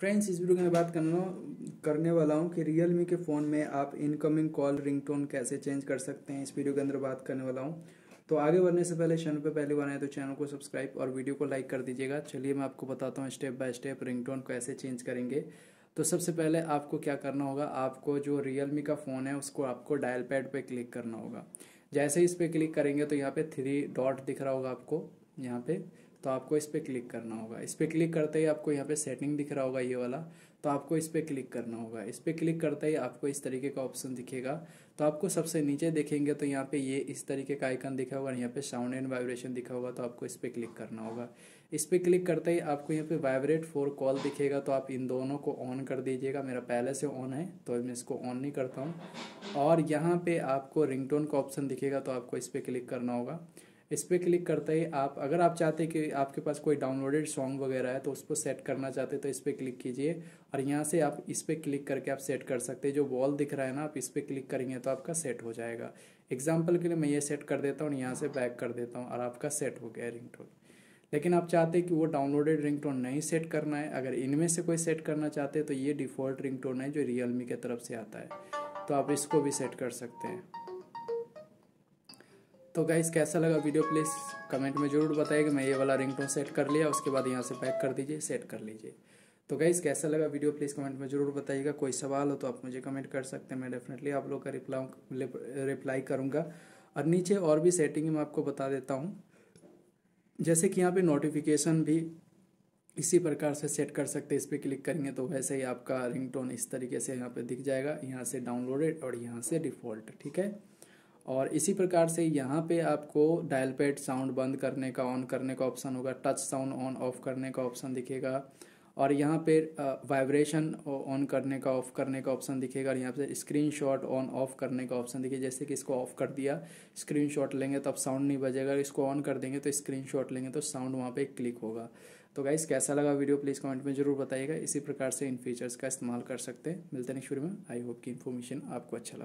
friends इस video में बात करना करने वाला हूँ कि रियल मी के फ़ोन में आप इनकमिंग कॉल रिंगटोन कैसे चेंज कर सकते हैं इस वीडियो के अंदर बात करने वाला हूँ तो आगे बढ़ने से पहले चैनल पर पहली बार आए तो चैनल को सब्सक्राइब और वीडियो को लाइक कर दीजिएगा चलिए मैं आपको बताता हूँ स्टेप बाय स्टेप रिंगटोन कैसे चेंज करेंगे तो सबसे पहले आपको क्या करना होगा आपको जो रियल मी का फ़ोन है उसको आपको डायल पैड पर क्लिक करना होगा जैसे इस पर क्लिक करेंगे तो यहाँ पे थ्री डॉट दिख रहा होगा आपको यहाँ पे तो आपको इस पर क्लिक करना होगा इस पर क्लिक करते ही आपको यहाँ पे सेटिंग दिख रहा होगा ये वाला तो आपको इस पर क्लिक करना होगा इस पर क्लिक करते ही आपको इस तरीके का ऑप्शन दिखेगा तो आपको सबसे नीचे देखेंगे तो यहाँ पे ये इस तरीके का आइकन दिखा होगा यहाँ पे साउंड एंड वाइब्रेशन दिखा होगा तो आपको इस पर क्लिक करना होगा इस पर क्लिक करते ही आपको यहाँ पे वाइब्रेट फोर कॉल दिखेगा तो आप इन दोनों को ऑन कर दीजिएगा मेरा पहले से ऑन है तो मैं इसको ऑन नहीं करता हूँ और यहाँ पे आपको रिंग का ऑप्शन दिखेगा तो आपको इस पर क्लिक करना होगा इस पर क्लिक करते ही आप अगर आप चाहते कि आपके पास कोई डाउनलोडेड सॉन्ग वगैरह है तो उसको सेट करना चाहते तो इस पर क्लिक कीजिए और यहाँ से आप इस पर क्लिक करके आप सेट कर सकते हैं जो वॉल दिख रहा है ना आप इस पर क्लिक करेंगे तो आपका सेट हो जाएगा एग्जाम्पल के लिए मैं ये सेट कर देता हूँ यहाँ से बैक कर देता हूँ और आपका सेट हो गया रिंग टोन लेकिन आप चाहते हैं कि वो डाउनलोडेड रिंगटोन नहीं सेट करना है अगर इनमें से कोई सेट करना चाहते हैं तो ये डिफ़ॉल्ट रिंगटोन है जो रियलमी की तरफ से आता है तो आप इसको भी सेट कर सकते हैं तो गाइस कैसा लगा वीडियो प्लीज़ कमेंट में ज़रूर बताइए कि मैं ये वाला रिंगटोन सेट कर लिया उसके बाद यहाँ से पैक कर दीजिए सेट कर लीजिए तो गाइस कैसा लगा वीडियो प्लीज़ कमेंट में ज़रूर बताइएगा कोई सवाल हो तो आप मुझे कमेंट कर सकते हैं मैं डेफिनेटली आप लोग का रिप्लाई रिप्लाई करूँगा और नीचे और भी सेटिंग में आपको बता देता हूँ जैसे कि यहाँ पर नोटिफिकेशन भी इसी प्रकार से सेट कर सकते हैं इस पर क्लिक करेंगे तो वैसे ही आपका रिंगटोन इस तरीके से यहाँ पे दिख जाएगा यहाँ से डाउनलोडेड और यहाँ से डिफ़ॉल्ट ठीक है और इसी प्रकार से यहाँ पे आपको डायल पैड साउंड बंद करने का ऑन करने का ऑप्शन होगा टच साउंड ऑन ऑफ करने का ऑप्शन दिखेगा और यहाँ पे वाइब्रेशन ऑन करने का ऑफ करने का ऑप्शन दिखेगा और यहाँ पे स्क्रीन शॉट ऑन ऑफ करने का ऑप्शन दिखेगा जैसे कि इसको ऑफ कर दिया स्क्रीन शॉट लेंगे तो अब साउंड नहीं बजेगा इसको ऑन कर देंगे तो स्क्रीन शॉट लेंगे तो साउंड वहाँ पे क्लिक होगा तो गाइस कैसा लगा वीडियो प्लीज़ कमेंट में जरूर बताइएगा इसी प्रकार से इन फीचर्स का इस्तेमाल कर सकते हैं मिलते हैं नेक्स्ट वीडियो में आई होप की इन्फॉर्मेशन आपको अच्छा लगा